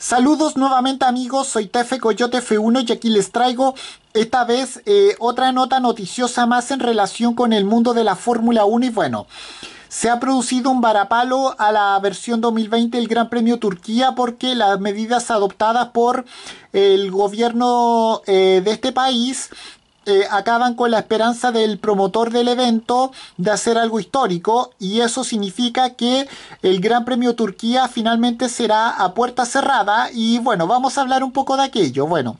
Saludos nuevamente amigos, soy Tefe Coyote F1 y aquí les traigo esta vez eh, otra nota noticiosa más en relación con el mundo de la Fórmula 1 y bueno, se ha producido un varapalo a la versión 2020 del Gran Premio Turquía porque las medidas adoptadas por el gobierno eh, de este país eh, acaban con la esperanza del promotor del evento de hacer algo histórico y eso significa que el Gran Premio Turquía finalmente será a puerta cerrada y bueno, vamos a hablar un poco de aquello. Bueno.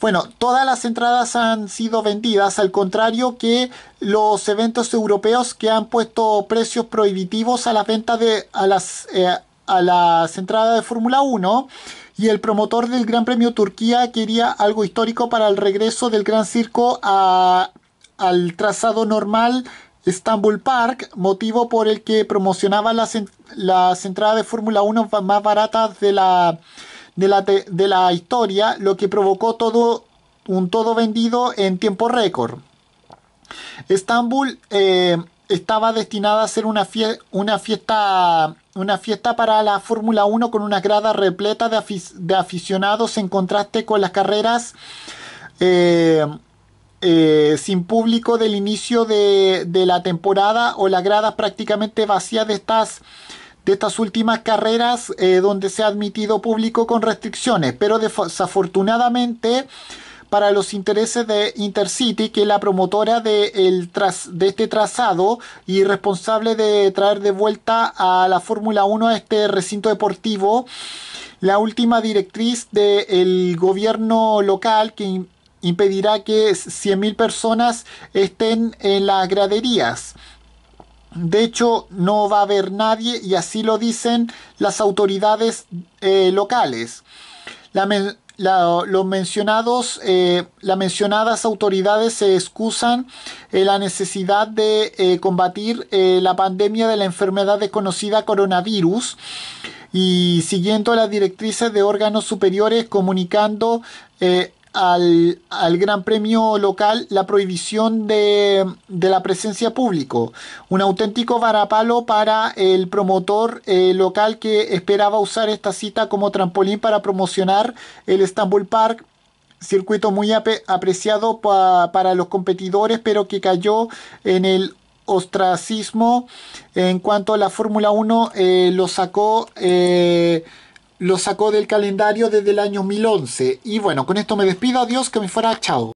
Bueno, todas las entradas han sido vendidas, al contrario que los eventos europeos que han puesto precios prohibitivos a las ventas de las eh, a las entradas de Fórmula 1 y el promotor del Gran Premio Turquía quería algo histórico para el regreso del Gran Circo al trazado normal Estambul Park, motivo por el que promocionaba las, entradas de Fórmula 1 más baratas de la, de, la, historia, lo que provocó todo un todo vendido en tiempo récord. Estambul eh, estaba destinada a ser una, una fiesta una fiesta para la Fórmula 1 con una grada repleta de, aficionados en contraste con las carreras eh, eh, sin público del inicio de, la temporada o las gradas prácticamente vacías de estas, de estas últimas carreras eh, donde se ha admitido público con restricciones. Pero desafortunadamente para los intereses de Intercity, que es la promotora de, de este trazado y responsable de traer de vuelta a la Fórmula 1 a este recinto deportivo. La última directriz del gobierno local que impedirá que 100.000 personas estén en las graderías. De hecho, no va a haber nadie y así lo dicen las autoridades eh, locales. La, los mencionados, eh, las mencionadas autoridades se excusan en eh, la necesidad de eh, combatir la pandemia de la enfermedad desconocida coronavirus y siguiendo las directrices de órganos superiores comunicando al, al Gran Premio local la prohibición de, la presencia público. Un auténtico varapalo para el promotor eh, local que esperaba usar esta cita como trampolín para promocionar el Estambul Park circuito muy apreciado para los competidores, pero que cayó en el ostracismo en cuanto a la Fórmula 1 eh, lo sacó eh, lo sacó del calendario desde el año 2011. Y bueno, con esto me despido. Adiós, que me fuera. Chao.